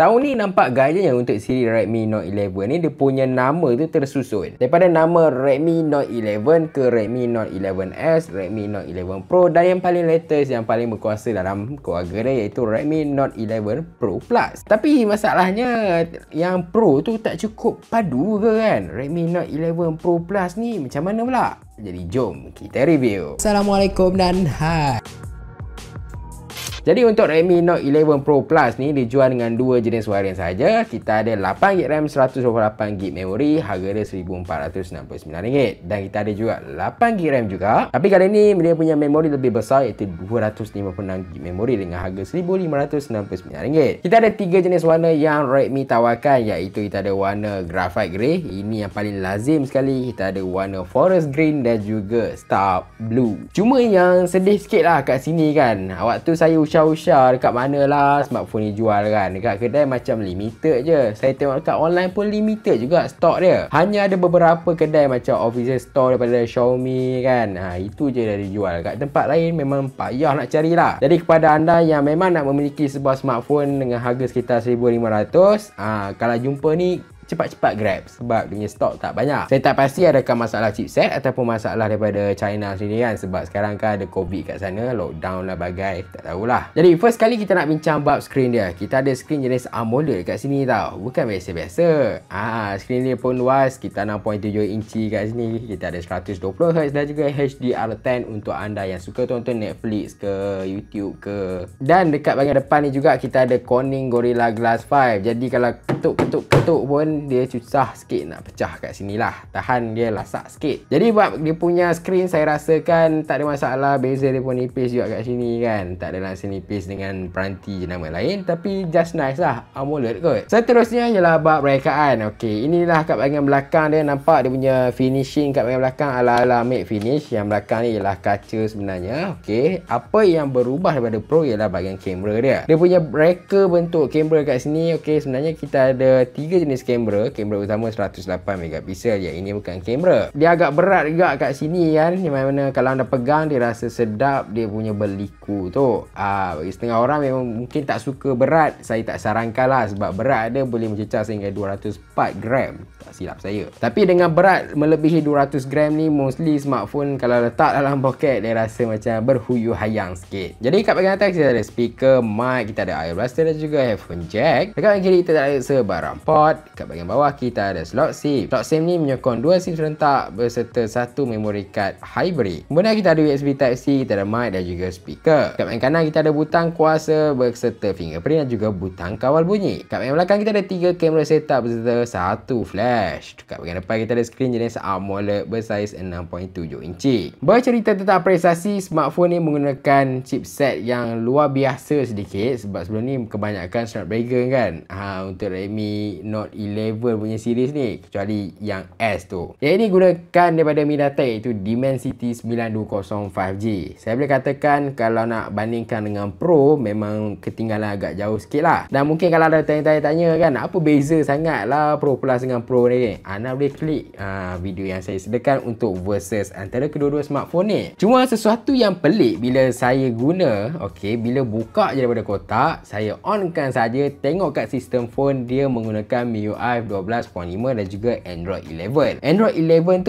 Tahun ni nampak gayanya untuk siri Redmi Note 11 ni dia punya nama tu tersusun. Daripada nama Redmi Note 11 ke Redmi Note 11S, Redmi Note 11 Pro dan yang paling latest yang paling berkuasa dalam keluarga dia iaitu Redmi Note 11 Pro Plus. Tapi masalahnya yang Pro tu tak cukup padu ke kan? Redmi Note 11 Pro Plus ni macam mana pula? Jadi jom kita review. Assalamualaikum dan hai. Jadi untuk Redmi Note 11 Pro Plus ni dijual dengan dua jenis varian saja. Kita ada 8GB RAM 128GB memory harga dia RM1499 dan kita ada juga 8GB RAM juga. Tapi kali ni dia punya memory lebih besar iaitu 256GB memory dengan harga RM1569. Kita ada tiga jenis warna yang Redmi tawarkan iaitu kita ada warna graphite grey. Ini yang paling lazim sekali. Kita ada warna forest green dan juga star blue. Cuma yang sedih sikit lah kat sini kan. Waktu saya usah-usah dekat lah? smartphone ni jual kan dekat kedai macam limited je saya tengok dekat online pun limited juga stok dia hanya ada beberapa kedai macam official store daripada Xiaomi kan ha, itu je dia dijual. dekat tempat lain memang payah nak cari lah. jadi kepada anda yang memang nak memiliki sebuah smartphone dengan harga sekitar RM1,500 ha, kalau jumpa ni cepat-cepat grab sebab dia punya stok tak banyak. Saya tak pasti adakah masalah chipset ataupun masalah daripada China sendiri kan sebab sekarang kan ada covid kat sana, lockdown lah bagai, tak tahulah. Jadi first kali kita nak bincang bab screen dia. Kita ada screen jenis AMOLED dekat sini tau. Bukan biasa-biasa. Ah, screen dia pun luas, kita 6.7 inci kat sini. Kita ada 120Hz dan juga HDR10 untuk anda yang suka tonton Netflix ke YouTube ke. Dan dekat bahagian depan ni juga kita ada Corning Gorilla Glass 5. Jadi kalau ketuk ketuk ketuk pun dia susah sikit nak pecah kat sini lah tahan dia lasak sikit jadi buat dia punya screen saya rasakan tak ada masalah beza dia pun nipis juga kat sini kan tak ada adalah senipis dengan peranti jenama lain tapi just nice lah amulet ah, kot seterusnya ialah bab rekaan ok inilah kat bahagian belakang dia nampak dia punya finishing kat bahagian belakang ala-ala make finish yang belakang ni ialah kaca sebenarnya ok apa yang berubah daripada pro ialah bagian kamera dia dia punya reka bentuk kamera kat sini ok sebenarnya kita ada tiga jenis kamera kamera utama 108 megapiksel ya ini bukan kamera dia agak berat juga kat sini kan di mana, kalau anda pegang dia rasa sedap dia punya berliku tu ah bagi setengah orang memang mungkin tak suka berat saya tak sarankan lah sebab berat dia boleh mencecah sehingga 204 gram tak silap saya tapi dengan berat melebihi 200 gram ni mostly smartphone kalau letak dalam poket dia rasa macam berhuyu hayang sikit jadi kat bagian atas kita ada speaker mic kita ada air blaster dan juga headphone jack dekat kiri kita ada barang port Dekat bahagian bawah kita ada slot SIM Slot SIM ni menyokong dua SIM serentak Berserta satu memory card hybrid Kemudian kita ada USB Type-C Kita ada mic dan juga speaker Dekat bahagian kanan kita ada butang kuasa Berserta fingerprint dan juga butang kawal bunyi Dekat bahagian belakang kita ada tiga kamera setup Berserta satu flash Dekat bahagian depan kita ada screen jenis AMOLED Bersaiz 6.7 inci Bercerita tentang prestasi Smartphone ni menggunakan chipset yang luar biasa sedikit Sebab sebelum ni kebanyakan Snapdragon kan ha, Untuk Redmi Note 11 punya series ni kecuali yang S tu. Yang ini gunakan daripada MediaTek iaitu Dimensity 9205G. Saya boleh katakan kalau nak bandingkan dengan Pro memang ketinggalan agak jauh sikit lah. Dan mungkin kalau ada tanya-tanya kan apa beza sangat lah Pro Plus dengan Pro ni. Anda boleh klik uh, video yang saya sediakan untuk versus antara kedua-dua smartphone ni. Cuma sesuatu yang pelik bila saya guna, okay, bila buka je daripada kotak, saya onkan saja tengok kat sistem phone dia saya menggunakan MIUI 12.5 dan juga Android 11. Android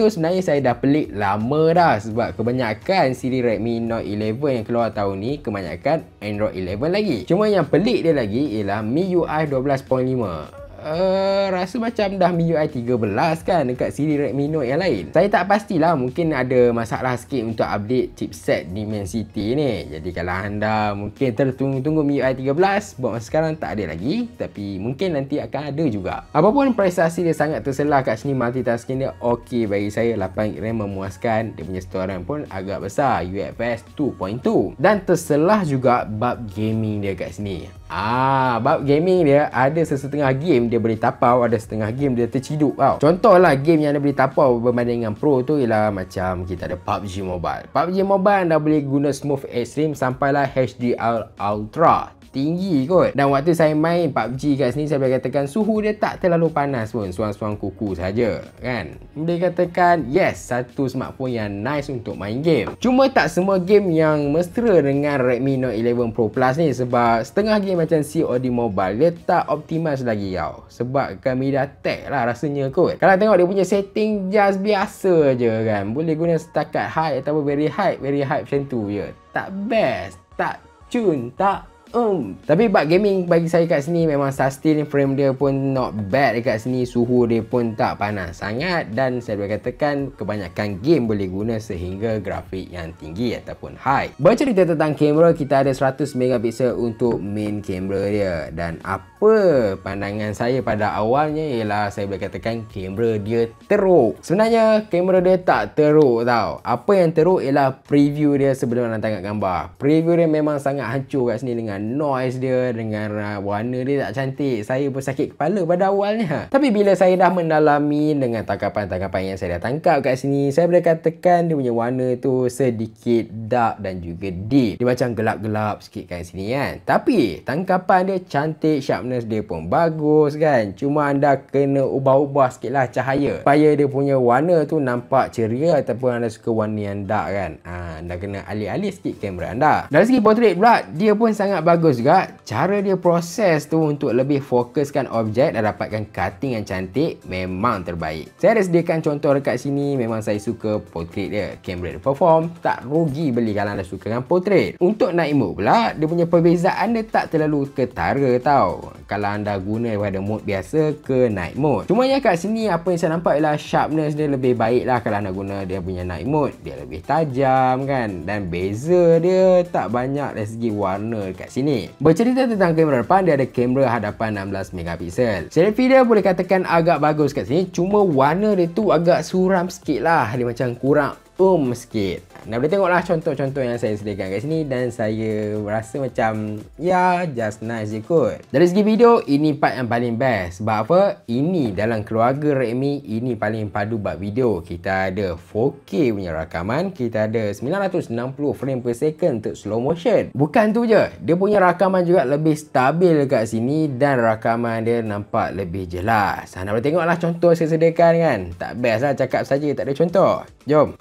11 tu sebenarnya saya dah pelik lama dah sebab kebanyakan siri Redmi Note 11 yang keluar tahun ni kebanyakan Android 11 lagi. Cuma yang pelik dia lagi ialah MIUI 12.5. Eh, rasa macam dah MIUI 13 kan dekat siri Redmi Note yang lain. Saya tak pastilah mungkin ada masalah sikit untuk update chipset Dimensity ni. Jadi kalau anda mungkin tertunggu-tunggu MIUI 13 buat masa sekarang tak ada lagi tapi mungkin nanti akan ada juga. Apapun prestasi dia sangat terselah kat sini multitasking dia okey bagi saya 8 RAM memuaskan. Dia punya storan pun agak besar UFS 2.2 dan terselah juga bab gaming dia kat sini. Ah, bab gaming dia ada sesetengah game dia boleh tapau, ada setengah game dia terciduk tau. Contohlah game yang dia boleh tapau berbanding dengan pro tu ialah macam kita ada PUBG Mobile. PUBG Mobile anda boleh guna smooth extreme sampailah HDR Ultra tinggi kot dan waktu saya main PUBG kat sini saya boleh katakan suhu dia tak terlalu panas pun suang-suang kuku saja kan boleh katakan yes satu smartphone yang nice untuk main game cuma tak semua game yang mesra dengan Redmi Note 11 Pro Plus ni sebab setengah game macam COD Mobile dia tak optimis lagi tau sebab kami dah tag lah rasanya kot kalau tengok dia punya setting just biasa je kan boleh guna setakat high atau very high very high macam tu je tak best tak cun tak Um. Tapi bug gaming bagi saya kat sini memang sustain frame dia pun not bad dekat sini. Suhu dia pun tak panas sangat dan saya boleh katakan kebanyakan game boleh guna sehingga grafik yang tinggi ataupun high. Bercerita tentang kamera, kita ada 100 megapiksel untuk main kamera dia dan apa apa pandangan saya pada awalnya ialah saya boleh katakan kamera dia teruk sebenarnya kamera dia tak teruk tau apa yang teruk ialah preview dia sebelum anda tengok gambar preview dia memang sangat hancur kat sini dengan noise dia dengan uh, warna dia tak cantik saya pun sakit kepala pada awalnya tapi bila saya dah mendalami dengan tangkapan-tangkapan yang saya dah tangkap kat sini saya boleh katakan dia punya warna tu sedikit dark dan juga deep dia macam gelap-gelap sikit kat sini kan tapi tangkapan dia cantik sharpness brightness dia pun bagus kan cuma anda kena ubah-ubah sikit lah cahaya supaya dia punya warna tu nampak ceria ataupun anda suka warna yang dark kan ha, anda kena alih-alih sikit kamera anda dari segi portrait pula dia pun sangat bagus juga cara dia proses tu untuk lebih fokuskan objek dan dapatkan cutting yang cantik memang terbaik saya ada sediakan contoh dekat sini memang saya suka portrait dia kamera dia perform tak rugi beli kalau anda suka dengan portrait untuk night mode pula dia punya perbezaan dia tak terlalu ketara tau kalau anda guna pada mode biasa ke night mode cuma yang kat sini apa yang saya nampak ialah sharpness dia lebih baik lah kalau anda guna dia punya night mode dia lebih tajam kan dan beza dia tak banyak dari segi warna kat sini bercerita tentang kamera depan dia ada kamera hadapan 16MP selfie dia boleh katakan agak bagus kat sini cuma warna dia tu agak suram sikit lah dia macam kurang um sikit Nah, boleh tengoklah contoh-contoh yang saya sediakan kat sini dan saya rasa macam ya yeah, just nice je kot. Dari segi video, ini part yang paling best. Sebab apa? Ini dalam keluarga Redmi, ini paling padu buat video. Kita ada 4K punya rakaman, kita ada 960 frame per second untuk slow motion. Bukan tu je, dia punya rakaman juga lebih stabil kat sini dan rakaman dia nampak lebih jelas. Anda boleh tengoklah contoh saya sediakan kan. Tak best lah cakap saja tak ada contoh. Jom.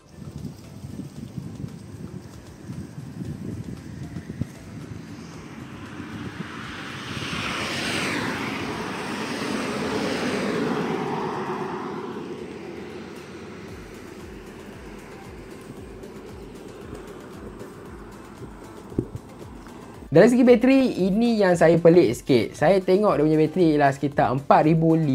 Dalam segi bateri, ini yang saya pelik sikit. Saya tengok dia punya bateri ialah sekitar 4,500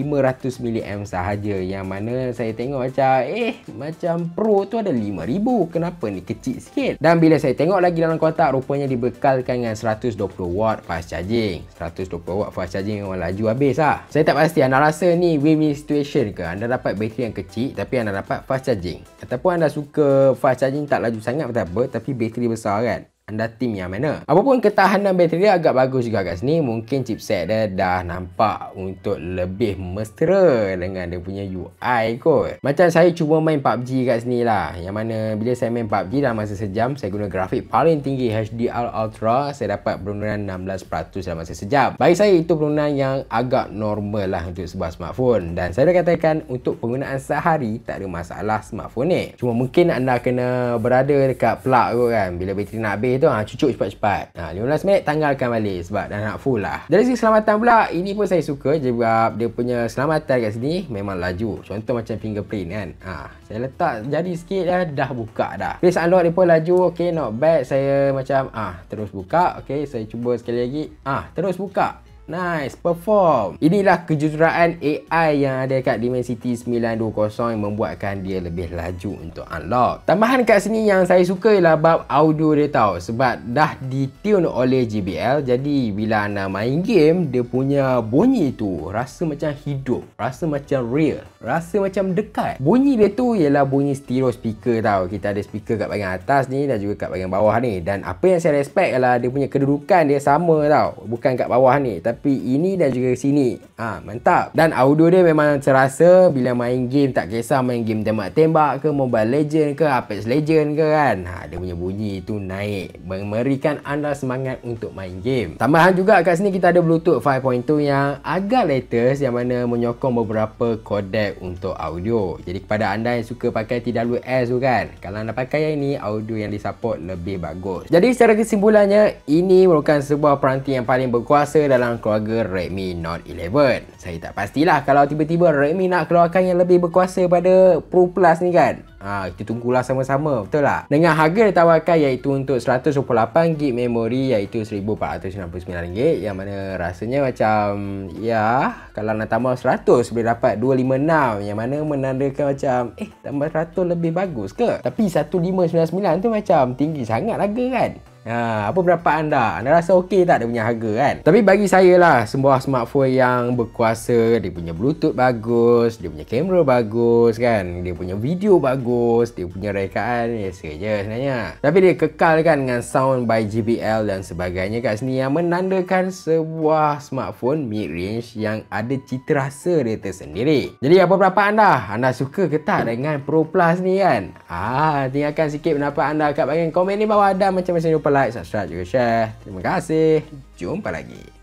mAh sahaja. Yang mana saya tengok macam, eh, macam Pro tu ada 5,000. Kenapa ni? Kecil sikit. Dan bila saya tengok lagi dalam kotak, rupanya dibekalkan dengan 120W fast charging. 120W fast charging memang laju habis lah. Saya tak pasti anda rasa ni win-win situation ke? Anda dapat bateri yang kecil tapi anda dapat fast charging. Ataupun anda suka fast charging tak laju sangat apa tapi bateri besar kan? anda tim yang mana. Apapun ketahanan bateri dia agak bagus juga kat sini. Mungkin chipset dia dah nampak untuk lebih mesra dengan dia punya UI kot. Macam saya cuba main PUBG kat sini lah. Yang mana bila saya main PUBG dalam masa sejam, saya guna grafik paling tinggi HDR Ultra. Saya dapat penurunan 16% dalam masa sejam. Bagi saya itu penurunan yang agak normal lah untuk sebuah smartphone. Dan saya dah katakan untuk penggunaan sehari tak ada masalah smartphone ni. Cuma mungkin anda kena berada dekat plug kot kan. Bila bateri nak habis balik tu ha, cucuk cepat-cepat ha, ah, 15 minit tanggalkan balik sebab dah nak full lah dari segi selamatan pula ini pun saya suka sebab dia punya selamatan kat sini memang laju contoh macam fingerprint kan ha, saya letak jadi sikit dah dah buka dah face unlock dia pun laju ok not bad saya macam ah ha, terus buka ok saya cuba sekali lagi ah ha, terus buka Nice, perform. Inilah kejuruteraan AI yang ada kat Dimensity 920 yang membuatkan dia lebih laju untuk unlock. Tambahan kat sini yang saya suka ialah bab audio dia tau. Sebab dah ditune oleh JBL. Jadi, bila anda main game, dia punya bunyi tu rasa macam hidup. Rasa macam real. Rasa macam dekat. Bunyi dia tu ialah bunyi stereo speaker tau. Kita ada speaker kat bagian atas ni dan juga kat bagian bawah ni. Dan apa yang saya respect ialah dia punya kedudukan dia sama tau. Bukan kat bawah ni. Tapi tepi ini dan juga sini. Ha, mantap. Dan audio dia memang terasa bila main game tak kisah main game tembak-tembak ke Mobile Legend ke Apex Legend ke kan. Ha, dia punya bunyi itu naik. Memberikan anda semangat untuk main game. Tambahan juga kat sini kita ada Bluetooth 5.2 yang agak latest yang mana menyokong beberapa codec untuk audio. Jadi kepada anda yang suka pakai TWS tu kan. Kalau anda pakai yang ini audio yang disupport lebih bagus. Jadi secara kesimpulannya ini merupakan sebuah peranti yang paling berkuasa dalam keluarga Redmi Note 11. Saya tak pastilah kalau tiba-tiba Redmi nak keluarkan yang lebih berkuasa pada Pro Plus ni kan. Ha, kita tunggulah sama-sama betul tak? Dengan harga ditawarkan iaitu untuk 128GB memori iaitu RM1,499 yang mana rasanya macam ya kalau nak tambah 100 boleh dapat 256 yang mana menandakan macam eh tambah 100 lebih bagus ke? Tapi 1599 tu macam tinggi sangat harga kan? Ha, apa pendapat anda? Anda rasa okey tak dia punya harga kan? Tapi bagi saya lah, sebuah smartphone yang berkuasa, dia punya bluetooth bagus, dia punya kamera bagus kan? Dia punya video bagus, dia punya rekaan, ya yes, saja sebenarnya. Tapi dia kekal kan dengan sound by JBL dan sebagainya kat sini yang menandakan sebuah smartphone mid-range yang ada cita rasa dia tersendiri. Jadi apa pendapat anda? Anda suka ke tak dengan Pro Plus ni kan? Ah, ha, tinggalkan sikit pendapat anda kat bahagian komen di bawah dan macam-macam lupa like, subscribe juga share. Terima kasih. Jumpa lagi.